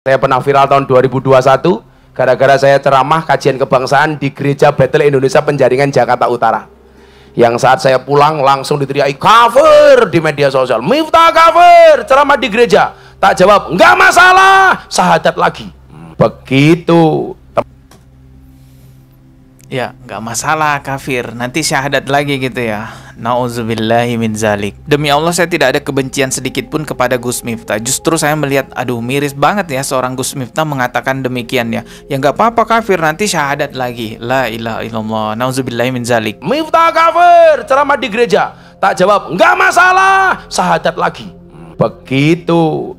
Saya pernah viral tahun 2021 gara-gara saya ceramah kajian kebangsaan di Gereja Battle Indonesia Penjaringan Jakarta Utara. Yang saat saya pulang langsung diteriaki cover di media sosial. Miftah cover ceramah di gereja. Tak jawab, enggak masalah, sahadat lagi. Begitu ya nggak masalah kafir nanti syahadat lagi gitu ya Nauzubillahi min zalik demi Allah saya tidak ada kebencian sedikit pun kepada Gus Miftah justru saya melihat aduh miris banget ya seorang Gus Miftah mengatakan demikian ya ya nggak apa-apa kafir nanti syahadat lagi la ilaha illallah Nauzubillahi min zalik Miftah kafir ceramah di gereja tak jawab nggak masalah syahadat lagi begitu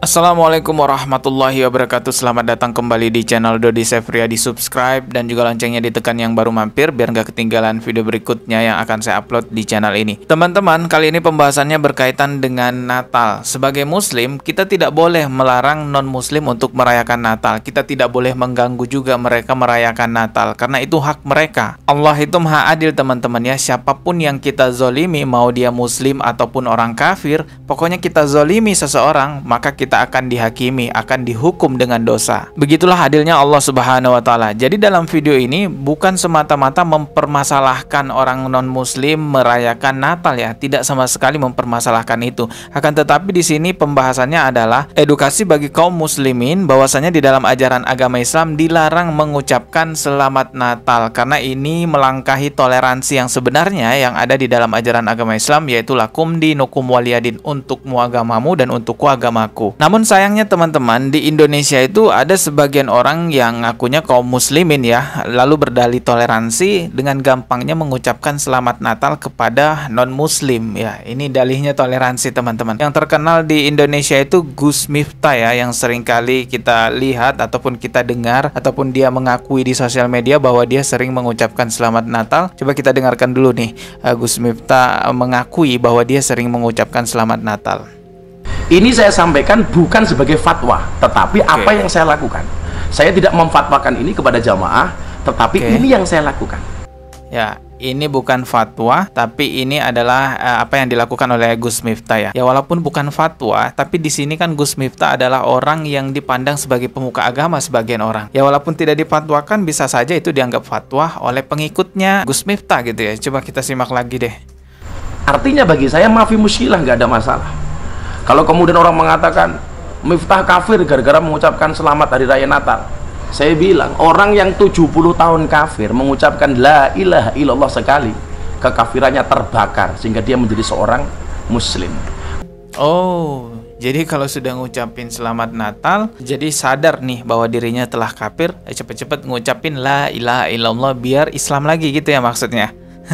Assalamualaikum warahmatullahi wabarakatuh Selamat datang kembali di channel Dodi Sefria Di subscribe dan juga loncengnya ditekan yang baru mampir Biar nggak ketinggalan video berikutnya yang akan saya upload di channel ini Teman-teman, kali ini pembahasannya berkaitan dengan Natal Sebagai muslim, kita tidak boleh melarang non-muslim untuk merayakan Natal Kita tidak boleh mengganggu juga mereka merayakan Natal Karena itu hak mereka Allah itu maha adil teman-teman ya Siapapun yang kita zolimi, mau dia muslim ataupun orang kafir Pokoknya kita zolimi seseorang, maka kita kita akan dihakimi, akan dihukum dengan dosa. Begitulah adilnya Allah Subhanahu wa taala. Jadi dalam video ini bukan semata-mata mempermasalahkan orang non-muslim merayakan Natal ya, tidak sama sekali mempermasalahkan itu. Akan tetapi di sini pembahasannya adalah edukasi bagi kaum muslimin bahwasanya di dalam ajaran agama Islam dilarang mengucapkan selamat Natal karena ini melangkahi toleransi yang sebenarnya yang ada di dalam ajaran agama Islam yaitu lakum nukum waliyadin untuk muagamamu dan untuk kuagamaku. Namun sayangnya teman-teman di Indonesia itu ada sebagian orang yang ngakunya kaum muslimin ya Lalu berdalih toleransi dengan gampangnya mengucapkan selamat natal kepada non muslim ya Ini dalihnya toleransi teman-teman Yang terkenal di Indonesia itu Gus Miftah ya yang seringkali kita lihat ataupun kita dengar Ataupun dia mengakui di sosial media bahwa dia sering mengucapkan selamat natal Coba kita dengarkan dulu nih eh, Gus Miftah mengakui bahwa dia sering mengucapkan selamat natal ini saya sampaikan bukan sebagai fatwa, tetapi okay. apa yang saya lakukan. Saya tidak memfatwakan ini kepada jamaah, tetapi okay. ini yang saya lakukan. Ya, ini bukan fatwa, tapi ini adalah uh, apa yang dilakukan oleh Gus Miftah ya. Ya walaupun bukan fatwa, tapi di sini kan Gus Miftah adalah orang yang dipandang sebagai pemuka agama sebagian orang. Ya walaupun tidak dipatwakan, bisa saja itu dianggap fatwa oleh pengikutnya Gus Miftah gitu ya. Coba kita simak lagi deh. Artinya bagi saya mafi musyilah nggak ada masalah. Kalau kemudian orang mengatakan Miftah kafir gara-gara mengucapkan selamat hari raya Natal. Saya bilang, orang yang 70 tahun kafir mengucapkan la ilaha illallah sekali, kekafirannya terbakar sehingga dia menjadi seorang muslim. Oh, jadi kalau sudah ngucapin selamat Natal, jadi sadar nih bahwa dirinya telah kafir, eh, cepat-cepat ngucapin la ilaha illallah biar Islam lagi gitu ya maksudnya.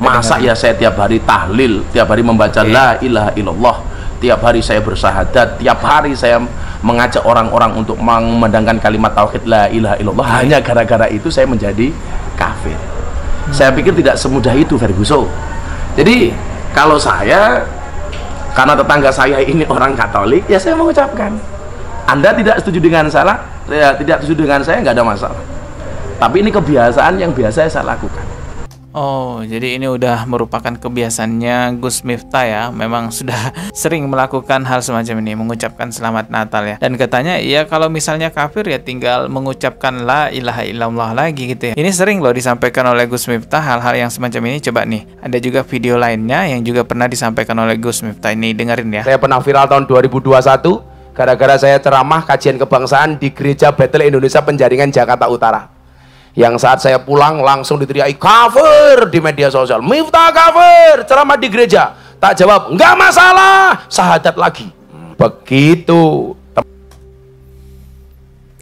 Masa dengar. ya saya tiap hari tahlil, tiap hari membaca okay. la ilaha illallah tiap hari saya bersahadat tiap hari saya mengajak orang-orang untuk memandangkan kalimat tauhid la ilaha illallah hanya gara-gara itu saya menjadi kafir saya pikir tidak semudah itu Ferguso jadi kalau saya karena tetangga saya ini orang Katolik ya saya mengucapkan Anda tidak setuju dengan salah ya, tidak setuju dengan saya nggak ada masalah tapi ini kebiasaan yang biasa saya lakukan Oh, jadi ini udah merupakan kebiasaannya Gus Miftah ya. Memang sudah sering melakukan hal semacam ini, mengucapkan selamat Natal ya. Dan katanya, ya kalau misalnya kafir ya tinggal mengucapkan la ilaha illallah lagi gitu ya. Ini sering loh disampaikan oleh Gus Miftah hal-hal yang semacam ini. Coba nih, ada juga video lainnya yang juga pernah disampaikan oleh Gus Miftah. Ini dengerin ya. Saya pernah viral tahun 2021 gara-gara saya ceramah kajian kebangsaan di Gereja Battle Indonesia Penjaringan Jakarta Utara yang saat saya pulang langsung diteriaki cover di media sosial Miftah cover ceramah di gereja tak jawab nggak masalah sahadat lagi begitu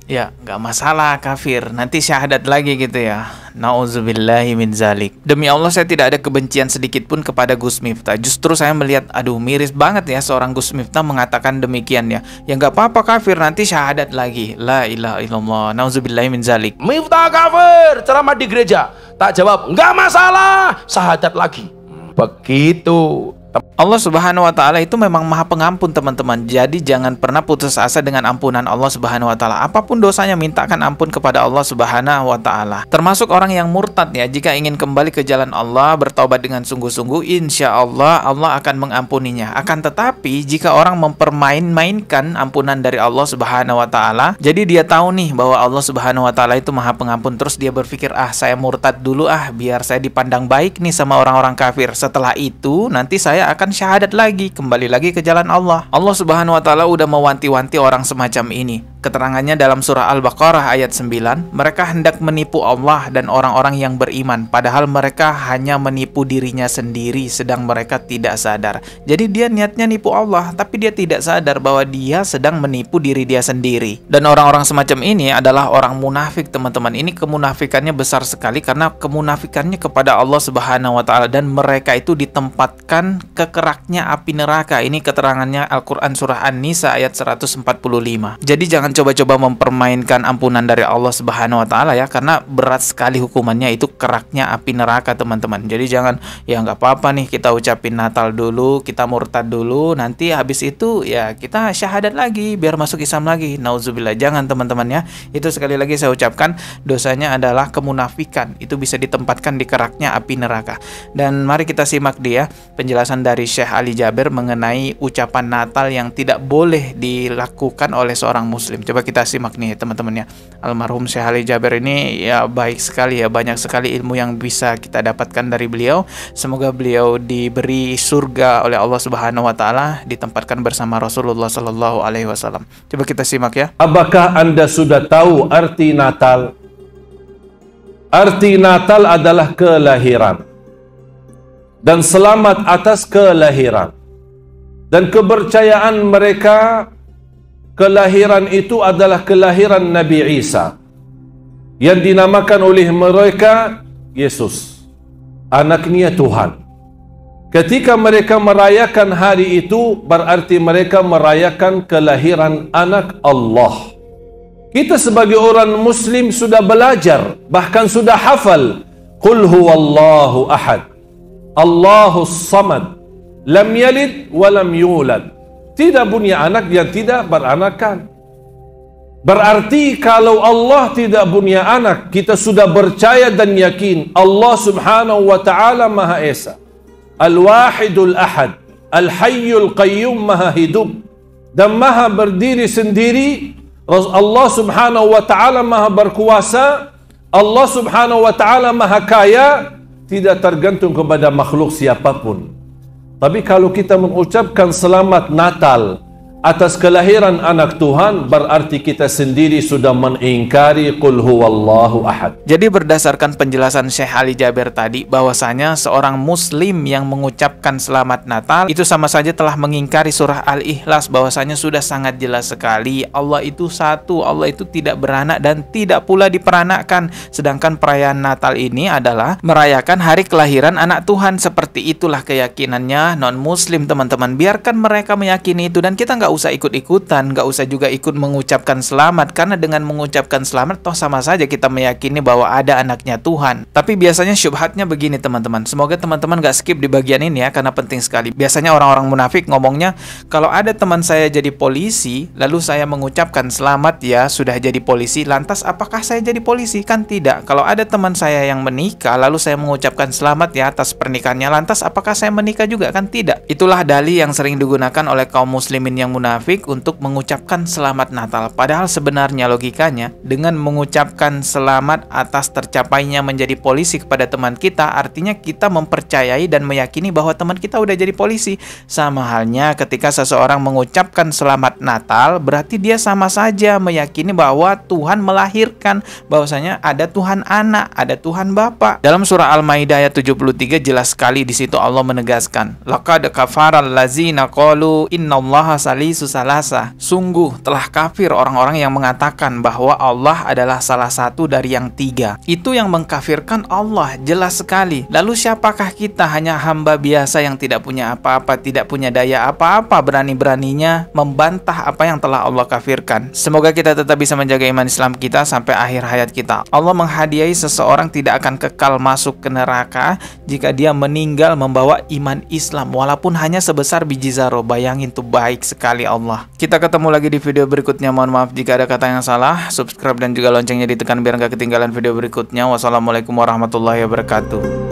ya nggak masalah kafir nanti syahadat lagi gitu ya Nauzubillahi min zalik demi Allah saya tidak ada kebencian sedikit pun kepada Gus Miftah justru saya melihat aduh miris banget ya seorang Gus Miftah mengatakan demikian ya ya nggak apa-apa kafir nanti syahadat lagi la ilaha illallah Nauzubillahi min zalik Miftah kafir ceramah di gereja tak jawab nggak masalah syahadat lagi begitu Allah Subhanahu wa taala itu memang Maha Pengampun, teman-teman. Jadi jangan pernah putus asa dengan ampunan Allah Subhanahu wa taala. Apapun dosanya mintakan ampun kepada Allah Subhanahu wa taala. Termasuk orang yang murtad ya, jika ingin kembali ke jalan Allah, bertobat dengan sungguh-sungguh, insya Allah Allah akan mengampuninya. Akan tetapi jika orang mempermain-mainkan ampunan dari Allah Subhanahu wa taala, jadi dia tahu nih bahwa Allah Subhanahu wa taala itu Maha Pengampun, terus dia berpikir, "Ah, saya murtad dulu ah, biar saya dipandang baik nih sama orang-orang kafir. Setelah itu nanti saya akan syahadat lagi, kembali lagi ke jalan Allah. Allah Subhanahu wa taala udah mewanti-wanti orang semacam ini. Keterangannya dalam surah Al-Baqarah ayat 9, mereka hendak menipu Allah dan orang-orang yang beriman, padahal mereka hanya menipu dirinya sendiri sedang mereka tidak sadar. Jadi dia niatnya nipu Allah, tapi dia tidak sadar bahwa dia sedang menipu diri dia sendiri. Dan orang-orang semacam ini adalah orang munafik, teman-teman. Ini kemunafikannya besar sekali karena kemunafikannya kepada Allah Subhanahu wa taala dan mereka itu ditempatkan ke keraknya api neraka. Ini keterangannya Al-Qur'an surah An-Nisa ayat 145. Jadi jangan mencoba-coba mempermainkan ampunan dari Allah Subhanahu wa taala ya karena berat sekali hukumannya itu keraknya api neraka teman-teman. Jadi jangan ya nggak apa-apa nih kita ucapin Natal dulu, kita murtad dulu, nanti habis itu ya kita syahadat lagi biar masuk Islam lagi. Nauzubillah jangan teman-teman ya. Itu sekali lagi saya ucapkan dosanya adalah kemunafikan. Itu bisa ditempatkan di keraknya api neraka. Dan mari kita simak dia penjelasan dari Syekh Ali Jaber mengenai ucapan Natal yang tidak boleh dilakukan oleh seorang muslim. Coba kita simak nih teman-teman ya. Almarhum Syekh Ali Jaber ini ya baik sekali ya, banyak sekali ilmu yang bisa kita dapatkan dari beliau. Semoga beliau diberi surga oleh Allah Subhanahu wa taala, ditempatkan bersama Rasulullah sallallahu alaihi wasallam. Coba kita simak ya. Apakah Anda sudah tahu arti Natal? Arti Natal adalah kelahiran dan selamat atas kelahiran dan kepercayaan mereka kelahiran itu adalah kelahiran Nabi Isa yang dinamakan oleh mereka Yesus anaknya Tuhan ketika mereka merayakan hari itu berarti mereka merayakan kelahiran anak Allah kita sebagai orang muslim sudah belajar bahkan sudah hafal Qul huwallahu ahad Allahus samad lam yalid wa lam yulad tidak punya anak yang tidak beranakan. Berarti kalau Allah tidak punya anak, kita sudah percaya dan yakin Allah Subhanahu wa taala Maha Esa. Al-Wahidul Ahad, Al-Hayyul Qayyum Maha Hidup dan Maha berdiri sendiri. Allah Subhanahu wa taala Maha berkuasa, Allah Subhanahu wa taala Maha kaya, tidak tergantung kepada makhluk siapapun. Tapi kalau kita mengucapkan selamat Natal, atas kelahiran anak Tuhan berarti kita sendiri sudah mengingkari qul huwallahu ahad. Jadi berdasarkan penjelasan Syekh Ali Jaber tadi bahwasanya seorang muslim yang mengucapkan selamat Natal itu sama saja telah mengingkari surah Al-Ikhlas bahwasanya sudah sangat jelas sekali Allah itu satu, Allah itu tidak beranak dan tidak pula diperanakkan. Sedangkan perayaan Natal ini adalah merayakan hari kelahiran anak Tuhan. Seperti itulah keyakinannya non muslim teman-teman. Biarkan mereka meyakini itu dan kita nggak usah ikut-ikutan, nggak usah juga ikut mengucapkan selamat karena dengan mengucapkan selamat toh sama saja kita meyakini bahwa ada anaknya Tuhan. Tapi biasanya syubhatnya begini teman-teman. Semoga teman-teman nggak skip di bagian ini ya karena penting sekali. Biasanya orang-orang munafik ngomongnya kalau ada teman saya jadi polisi, lalu saya mengucapkan selamat ya sudah jadi polisi, lantas apakah saya jadi polisi? Kan tidak. Kalau ada teman saya yang menikah, lalu saya mengucapkan selamat ya atas pernikahannya, lantas apakah saya menikah juga? Kan tidak. Itulah dalih yang sering digunakan oleh kaum muslimin yang munafik untuk mengucapkan selamat Natal. Padahal sebenarnya logikanya dengan mengucapkan selamat atas tercapainya menjadi polisi kepada teman kita artinya kita mempercayai dan meyakini bahwa teman kita udah jadi polisi. Sama halnya ketika seseorang mengucapkan selamat Natal berarti dia sama saja meyakini bahwa Tuhan melahirkan, bahwasanya ada Tuhan anak, ada Tuhan Bapa. Dalam surah Al-Maidah ayat 73 jelas sekali di situ Allah menegaskan, "Laqad kafaral lazina qalu innallaha salim Susah Susalasa. Sungguh telah kafir orang-orang yang mengatakan bahwa Allah adalah salah satu dari yang tiga. Itu yang mengkafirkan Allah jelas sekali. Lalu siapakah kita hanya hamba biasa yang tidak punya apa-apa, tidak punya daya apa-apa, berani-beraninya membantah apa yang telah Allah kafirkan. Semoga kita tetap bisa menjaga iman Islam kita sampai akhir hayat kita. Allah menghadiahi seseorang tidak akan kekal masuk ke neraka jika dia meninggal membawa iman Islam walaupun hanya sebesar biji zarob. Bayangin tuh baik sekali sekali Allah. Kita ketemu lagi di video berikutnya. Mohon maaf jika ada kata yang salah. Subscribe dan juga loncengnya ditekan biar nggak ketinggalan video berikutnya. Wassalamualaikum warahmatullahi wabarakatuh.